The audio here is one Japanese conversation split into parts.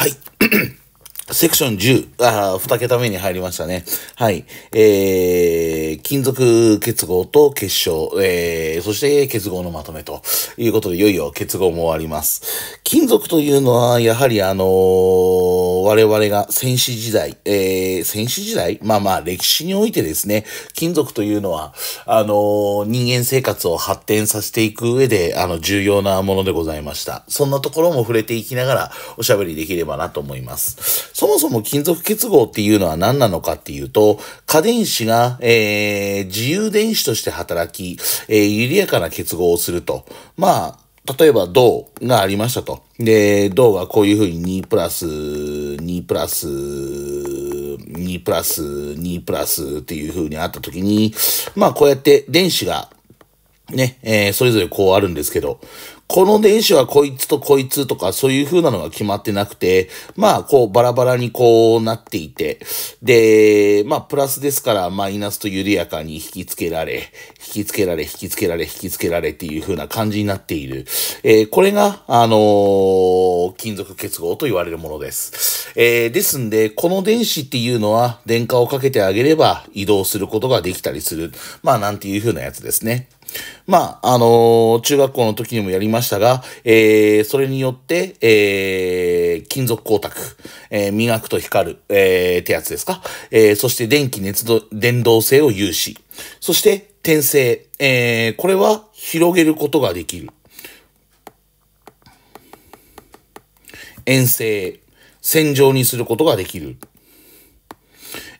はい。セクション10、ああ、2桁目に入りましたね。はい。えー、金属結合と結晶、えー、そして結合のまとめということで、いよいよ結合も終わります。金属というのは、やはりあのー、我々が戦士時代、えー、戦士時代まあまあ、歴史においてですね、金属というのは、あのー、人間生活を発展させていく上で、あの、重要なものでございました。そんなところも触れていきながら、おしゃべりできればなと思います。そもそも金属結合っていうのは何なのかっていうと、過電子が、えー、自由電子として働き、えー、緩やかな結合をすると。まあ、例えば銅がありましたと。で、銅がこういうふうに2プラス、2プラス、2プラス、2プラスっていうふうにあったときに、まあこうやって電子がね、えー、それぞれこうあるんですけど、この電子はこいつとこいつとかそういう風なのが決まってなくて、まあ、こう、バラバラにこうなっていて、で、まあ、プラスですからマイナスと緩やかに引き付けられ、引き付けられ、引き付けられ、引き付けられっていう風な感じになっている。えー、これが、あのー、金属結合と言われるものです。えー、ですんで、この電子っていうのは電荷をかけてあげれば移動することができたりする。まあ、なんていう風なやつですね。まあ、あのー、中学校の時にもやりましたが、えー、それによって、えー、金属光沢、えー、磨くと光る、えー、ってやつですか。えー、そして電気熱度、電動性を有し、そして転生、えー、これは広げることができる。遠征、戦場にすることができる。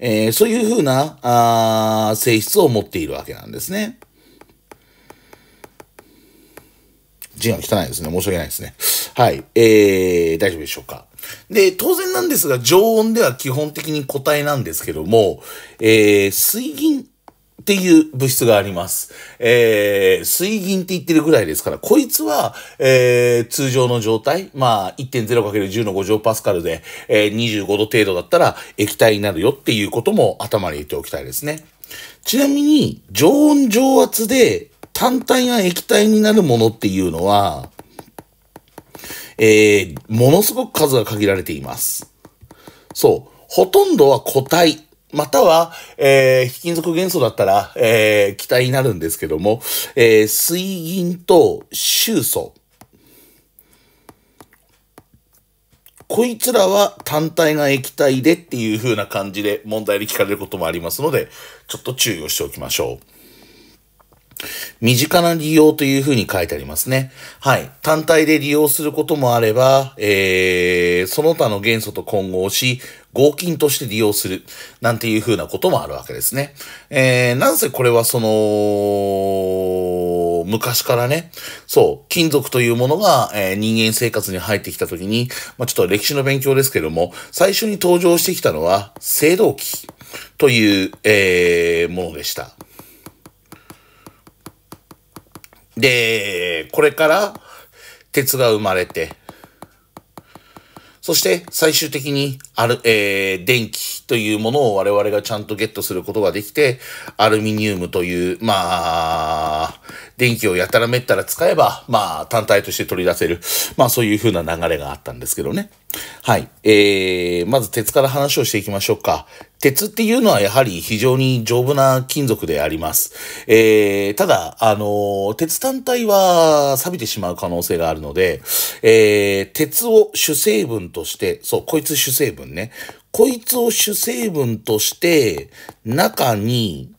えー、そういうふうなあ性質を持っているわけなんですね。字が汚いですね。申し訳ないですね。はい。えー、大丈夫でしょうか。で、当然なんですが、常温では基本的に固体なんですけども、えー、水銀っていう物質があります。えー、水銀って言ってるぐらいですから、こいつは、えー、通常の状態、まあ、1.0×10 の5乗パスカルで、えー、25度程度だったら液体になるよっていうことも頭に入れておきたいですね。ちなみに、常温常圧で単体が液体になるものっていうのは、えー、ものすごく数が限られています。そう。ほとんどは固体。または、えー、非金属元素だったら、えー、気体になるんですけども、えー、水銀と臭素。こいつらは単体が液体でっていう風な感じで問題で聞かれることもありますので、ちょっと注意をしておきましょう。身近な利用というふうに書いてありますね。はい。単体で利用することもあれば、えー、その他の元素と混合し、合金として利用する、なんていうふうなこともあるわけですね。えー、なぜこれはその、昔からね、そう、金属というものが、えー、人間生活に入ってきたときに、まあ、ちょっと歴史の勉強ですけども、最初に登場してきたのは、青銅器という、えー、ものでした。で、これから鉄が生まれて、そして最終的にある、えー、電気というものを我々がちゃんとゲットすることができて、アルミニウムという、まあ、電気をやたらめったら使えば、まあ、単体として取り出せる、まあ、そういう風な流れがあったんですけどね。はい。えー、まず鉄から話をしていきましょうか。鉄っていうのはやはり非常に丈夫な金属であります。えー、ただ、あの、鉄単体は錆びてしまう可能性があるので、えー、鉄を主成分として、そう、こいつ主成分ね。こいつを主成分として、中に、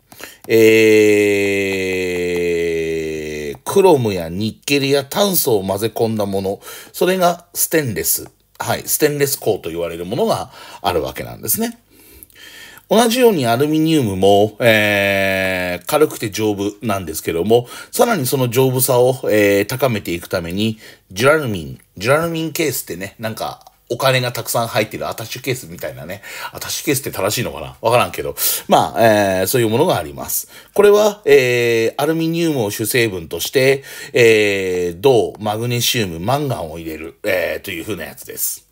えー、クロムやニッケルや炭素を混ぜ込んだもの、それがステンレス。はい、ステンレス鋼と言われるものがあるわけなんですね。同じようにアルミニウムも、えー、軽くて丈夫なんですけども、さらにその丈夫さを、えー、高めていくために、ジュラルミン、ジュラルミンケースってね、なんかお金がたくさん入ってるアタッシュケースみたいなね、アタッシュケースって正しいのかなわからんけど、まあ、えー、そういうものがあります。これは、えー、アルミニウムを主成分として、えー、銅、マグネシウム、マンガンを入れる、えー、という風なやつです。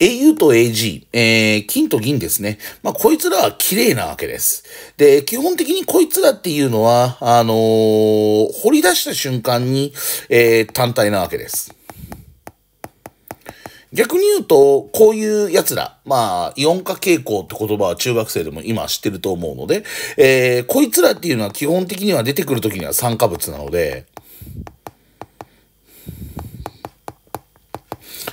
au と ag、えー、金と銀ですね。まあ、こいつらは綺麗なわけです。で、基本的にこいつらっていうのは、あのー、掘り出した瞬間に、えー、単体なわけです。逆に言うと、こういう奴ら、まあ、イオン化傾向って言葉は中学生でも今知ってると思うので、えー、こいつらっていうのは基本的には出てくる時には酸化物なので、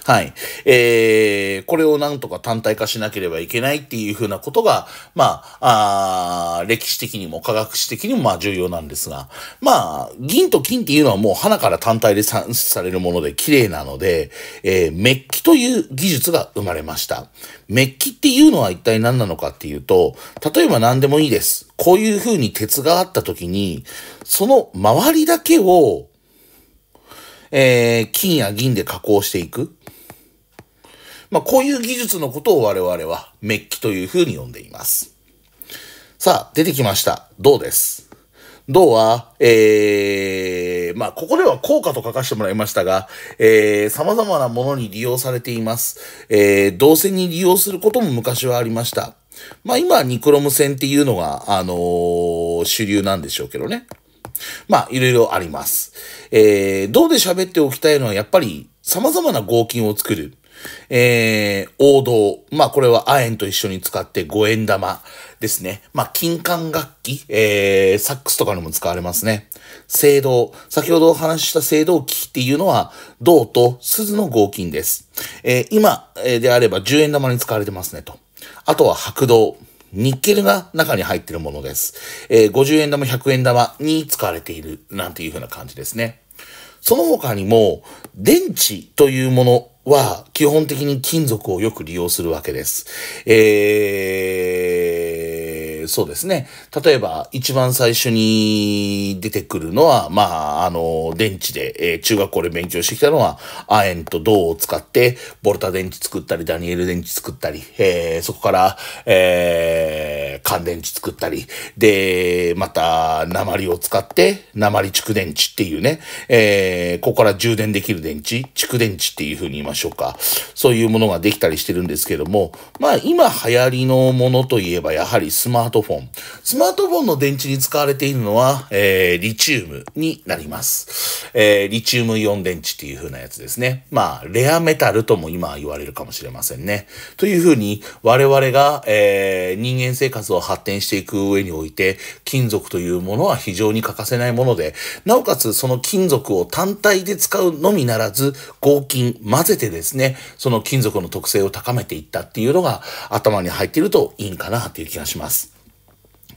はい。えー、これをなんとか単体化しなければいけないっていうふうなことが、まあ、あ歴史的にも科学史的にもまあ重要なんですが、まあ、銀と金っていうのはもう花から単体で算出されるもので綺麗なので、えー、メッキという技術が生まれました。メッキっていうのは一体何なのかっていうと、例えば何でもいいです。こういうふうに鉄があった時に、その周りだけを、えー、金や銀で加工していく。まあ、こういう技術のことを我々はメッキというふうに呼んでいます。さあ、出てきました。銅です。銅は、ええー、まあ、ここでは効果と書かせてもらいましたが、ええー、様々なものに利用されています。ええー、銅線に利用することも昔はありました。まあ、今はニクロム線っていうのが、あの主流なんでしょうけどね。まあ、いろいろあります。ええ、銅で喋っておきたいのは、やっぱり、様々な合金を作る。えー、王道。まあ、これは亜鉛と一緒に使って五円玉ですね。まあ、金管楽器、えー、サックスとかにも使われますね。青銅。先ほどお話しした青銅器っていうのは、銅と鈴の合金です。えー、今であれば10円玉に使われてますねと。あとは白銅。ニッケルが中に入ってるものです。えー、50円玉、100円玉に使われているなんていう風な感じですね。その他にも、電池というものは基本的に金属をよく利用するわけです。えー、そうですね。例えば、一番最初に出てくるのは、まあ、あの、電池で、えー、中学校で勉強してきたのは、亜鉛と銅を使って、ボルタ電池作ったり、ダニエル電池作ったり、えー、そこから、えー、乾電池作ったり、で、また、鉛を使って、鉛蓄電池っていうね、えー、ここから充電できる電池、蓄電池っていう風に言いましょうか。そういうものができたりしてるんですけども、まあ、今流行りのものといえば、やはりスマートフォン。スマートフォンの電池に使われているのは、えー、リチウムになります。えー、リチウムイオン電池っていう風なやつですね。まあ、レアメタルとも今言われるかもしれませんね。という風に、我々が、えー、人間生活スを発展していく上において、金属というものは非常に欠かせないもので、なおかつその金属を単体で使うのみならず、合金、混ぜてですね、その金属の特性を高めていったっていうのが頭に入っているといいんかなという気がします。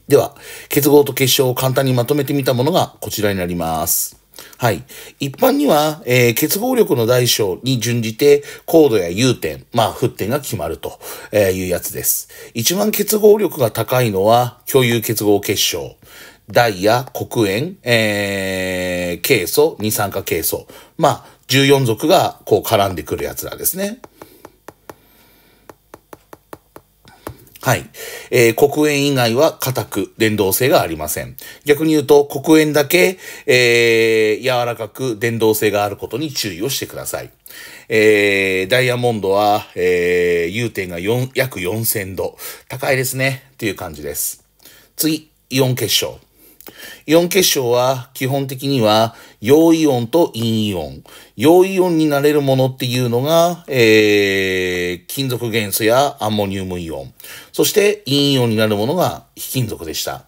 では、結合と結晶を簡単にまとめてみたものがこちらになります。はい。一般には、えー、結合力の大小に準じて、高度や融点、まあ、沸点が決まるというやつです。一番結合力が高いのは、共有結合結晶。ダイヤ、黒鉛、えー、ケイ素、二酸化ケイ素。まあ、14族がこう絡んでくるやつらですね。はい。えー、黒煙以外は硬く、電動性がありません。逆に言うと、黒煙だけ、えー、柔らかく、電動性があることに注意をしてください。えー、ダイヤモンドは、えー、融点が4約4000度。高いですね。っていう感じです。次、イオン結晶。イオン結晶は基本的には陽イオンと陰イオン。陽イオンになれるものっていうのが、えー、金属元素やアンモニウムイオン。そして陰イオンになるものが非金属でした。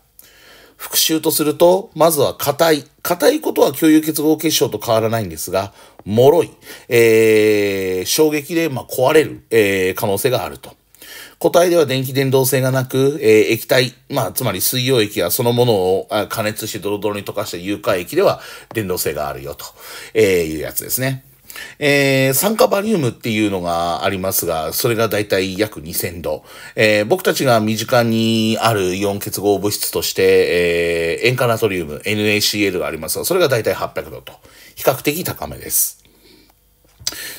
復習とすると、まずは硬い。硬いことは共有結合結晶と変わらないんですが、脆い。えー、衝撃で、まあ、壊れる、えー、可能性があると。固体では電気伝導性がなく、えー、液体、まあ、つまり水溶液やそのものを加熱してドロドロに溶かした融化液では伝導性があるよと、えいうやつですね。えー、酸化バリウムっていうのがありますが、それがだいたい約2000度。えー、僕たちが身近にあるイオン結合物質として、えー、塩化ナトリウム、NaCl がありますが、それがだいたい800度と、比較的高めです。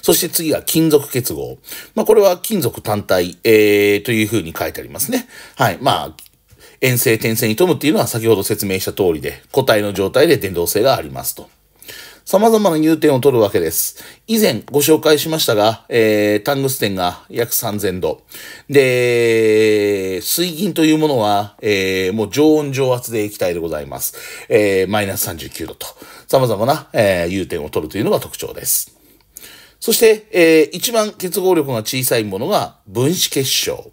そして次が金属結合。まあ、これは金属単体、えー、というふうに書いてありますね。はい。まあ、遠征転線に富むっていうのは先ほど説明した通りで、個体の状態で電動性がありますと。様々な融点を取るわけです。以前ご紹介しましたが、えー、タングステンが約3000度。で、水銀というものは、えー、もう常温常圧で液体でございます。えー、マイナス39度と。様々な、えー、融点を取るというのが特徴です。そして、えー、一番結合力が小さいものが分子結晶。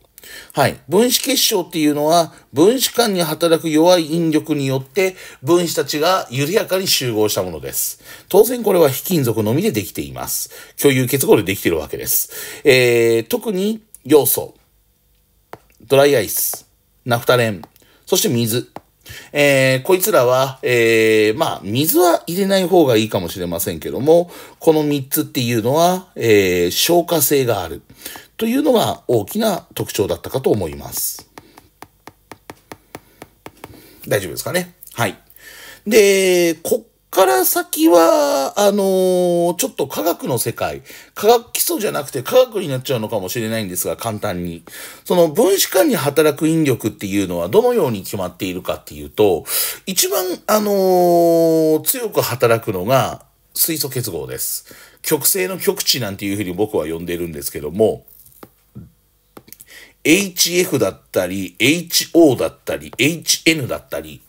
はい。分子結晶っていうのは、分子間に働く弱い引力によって、分子たちが緩やかに集合したものです。当然これは非金属のみでできています。共有結合でできているわけです。えー、特に、要素、ドライアイス、ナフタレン、そして水、えー、こいつらは、えー、まあ、水は入れない方がいいかもしれませんけども、この3つっていうのは、えー、消化性がある。というのが大きな特徴だったかと思います。大丈夫ですかねはい。で、こっから先は、あのー、ちょっと科学の世界、科学基礎じゃなくて科学になっちゃうのかもしれないんですが、簡単に。その分子間に働く引力っていうのはどのように決まっているかっていうと、一番、あのー、強く働くのが水素結合です。極性の極値なんていうふうに僕は呼んでるんですけども、HF だったり、HO だったり、HN だったり、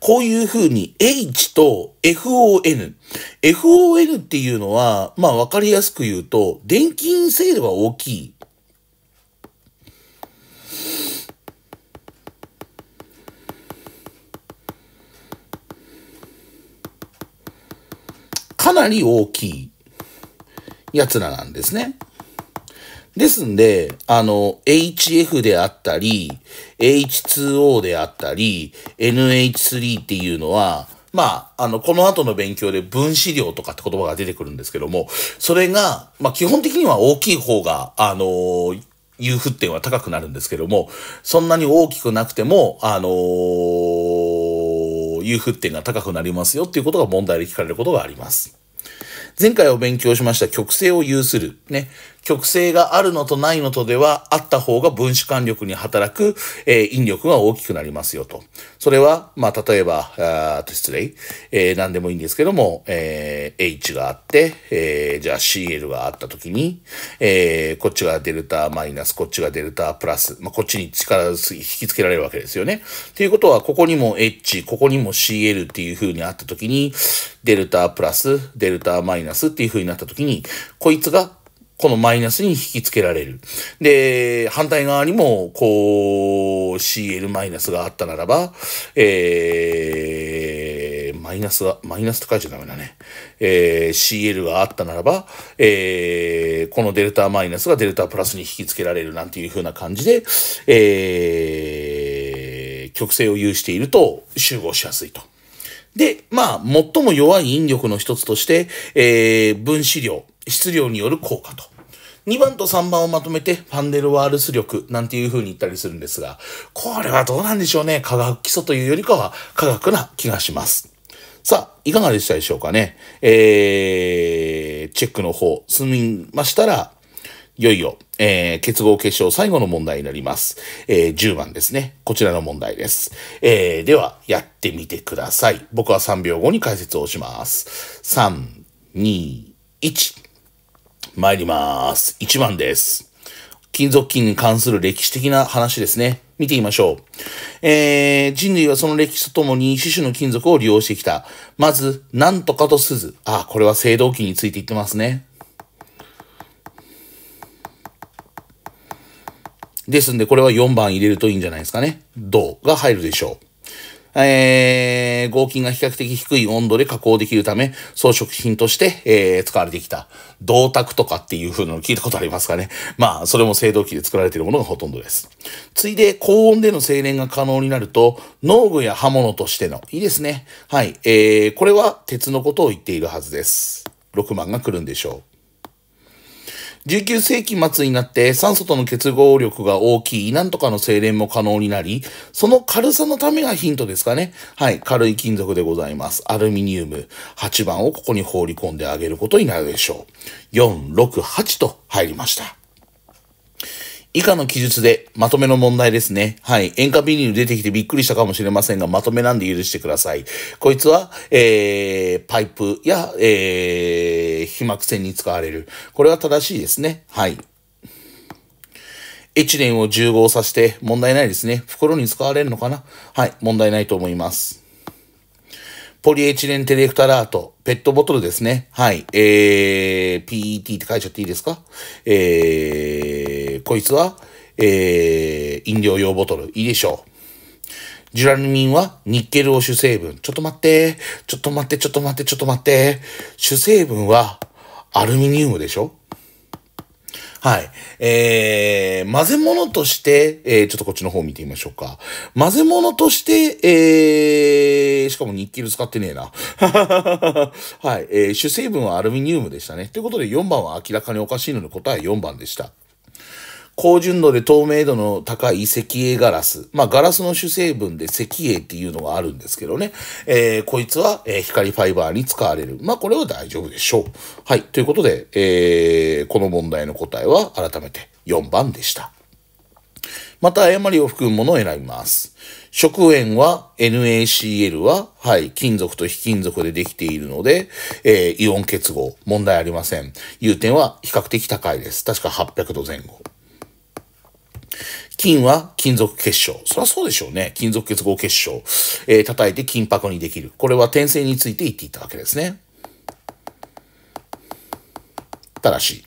こういううに H と FON。FON っていうのは、まあわかりやすく言うと、電気陰性度が大きい。かなり大きいやつらなんですね。ですんで、あの、HF であったり、H2O であったり、NH3 っていうのは、まあ、あの、この後の勉強で分子量とかって言葉が出てくるんですけども、それが、まあ、基本的には大きい方が、あのー、う沸点は高くなるんですけども、そんなに大きくなくても、あのー、う沸点が高くなりますよっていうことが問題で聞かれることがあります。前回お勉強しました曲線を有する。ね。極性があるのとないのとでは、あった方が分子間力に働く、えー、引力が大きくなりますよと。それは、まあ、例えば、あ失礼、えー、何でもいいんですけども、えー、H があって、えー、じゃあ CL があった時に、えー、こっちがデルタマイナス、こっちがデルタプラス、まあ、こっちに力引き付けられるわけですよね。ということは、ここにも H、ここにも CL っていう風にあった時に、デルタプラス、デルタマイナスっていう風になった時に、こいつがこのマイナスに引き付けられる。で、反対側にも、こう、CL マイナスがあったならば、えー、マイナスが、マイナスと書いちゃダメだね。えー、CL があったならば、えー、このデルタマイナスがデルタプラスに引き付けられるなんていう風な感じで、えー、極性を有していると集合しやすいと。で、まあ、最も弱い引力の一つとして、えー、分子量、質量による効果と。2番と3番をまとめてファンデルワールス力なんていう風に言ったりするんですが、これはどうなんでしょうね。科学基礎というよりかは科学な気がします。さあ、いかがでしたでしょうかね。えー、チェックの方、進みましたら、いよいよ、えー、結合結晶最後の問題になります。えー、10番ですね。こちらの問題です。えー、では、やってみてください。僕は3秒後に解説をします。3、2、1。参ります。1番です。金属菌に関する歴史的な話ですね。見てみましょう。えー、人類はその歴史とともに種々の金属を利用してきた。まず、なんとかと鈴。あ、これは青銅器について言ってますね。ですんで、これは4番入れるといいんじゃないですかね。銅が入るでしょう。えー、合金が比較的低い温度で加工できるため、装飾品として、えー、使われてきた。銅鐸とかっていう風なの聞いたことありますかね。まあ、それも青銅器で作られているものがほとんどです。ついで、高温での精錬が可能になると、農具や刃物としての、いいですね。はい、えー、これは鉄のことを言っているはずです。6万が来るんでしょう。19世紀末になって酸素との結合力が大きいなんとかの精錬も可能になり、その軽さのためがヒントですかね。はい、軽い金属でございます。アルミニウム8番をここに放り込んであげることになるでしょう。4、6、8と入りました。以下の記述でまとめの問題ですね。はい。塩化ビニール出てきてびっくりしたかもしれませんが、まとめなんで許してください。こいつは、えー、パイプや、えー、飛膜線に使われる。これは正しいですね。はい。エチレンを重合させて問題ないですね。袋に使われるのかなはい。問題ないと思います。ポリエチレンテレクタラート、ペットボトルですね。はい。えー、PET って書いちゃっていいですかえー、こいつは、えー、飲料用ボトル、いいでしょう。ジュラルミンはニッケルを主成分。ちょっと待って、ちょっと待って、ちょっと待って、ちょっと待って。主成分はアルミニウムでしょはい。えー、混ぜ物として、えー、ちょっとこっちの方見てみましょうか。混ぜ物として、えー、しかもニッケル使ってねえな。はい。えー、主成分はアルミニウムでしたね。ということで4番は明らかにおかしいので答えは4番でした。高純度で透明度の高い石英ガラス。まあ、ガラスの主成分で石英っていうのがあるんですけどね。えー、こいつは、えー、光ファイバーに使われる。まあ、これは大丈夫でしょう。はい。ということで、えー、この問題の答えは改めて4番でした。また誤りを含むものを選びます。食塩は NaCl は、はい、金属と非金属でできているので、えー、イオン結合、問題ありません。融点は比較的高いです。確か800度前後。金は金属結晶。そりゃそうでしょうね。金属結合結晶。えー、叩いて金箔にできる。これは転生について言っていたわけですね。ただし、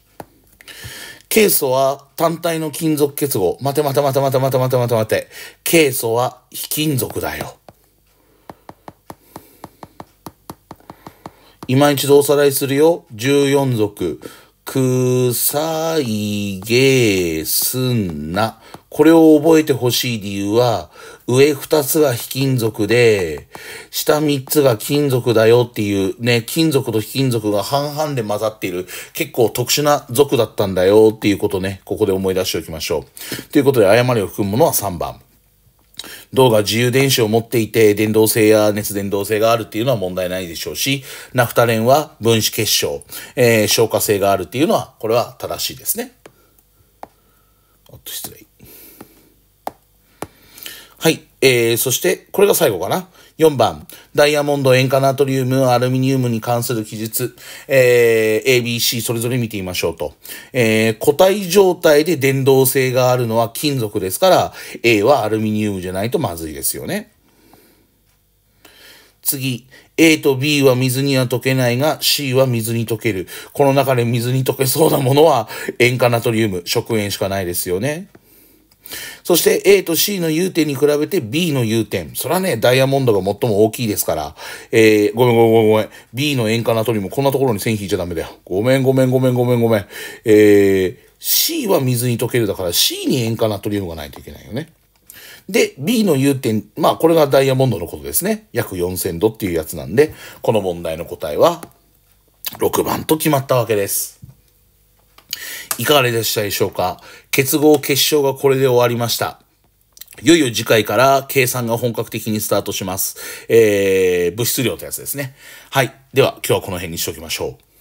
ケイ素は単体の金属結合。待て待て待て待て待て待て待て待て。ケイ素は非金属だよ。今一度おさらいするよ。14族。臭いげすんな。これを覚えてほしい理由は、上二つが非金属で、下三つが金属だよっていうね、金属と非金属が半々で混ざっている、結構特殊な属だったんだよっていうことね、ここで思い出しておきましょう。ということで、誤りを含むものは3番。銅が自由電子を持っていて、電動性や熱伝導性があるっていうのは問題ないでしょうし、ナフタレンは分子結晶、えー、消化性があるっていうのは、これは正しいですね。おっと、失礼。はい。えー、そして、これが最後かな。4番、ダイヤモンド、塩化ナトリウム、アルミニウムに関する記述、えー、ABC それぞれ見てみましょうと。えー、固体状態で電動性があるのは金属ですから、A はアルミニウムじゃないとまずいですよね。次、A と B は水には溶けないが C は水に溶ける。この中で水に溶けそうなものは塩化ナトリウム、食塩しかないですよね。そして A と C の融点に比べて B の融点。それはね、ダイヤモンドが最も大きいですから。えー、ごめんごめんごめんごめん。B の塩化ナトリウム、こんなところに線引いちゃダメだよ。ごめんごめんごめんごめんごめん。えー、C は水に溶けるだから C に塩化ナトリウムがないといけないよね。で、B の融点、まあこれがダイヤモンドのことですね。約4000度っていうやつなんで、この問題の答えは6番と決まったわけです。いかがでしたでしょうか結合決勝がこれで終わりました。いよいよ次回から計算が本格的にスタートします。えー、物質量ってやつですね。はい。では、今日はこの辺にしておきましょう。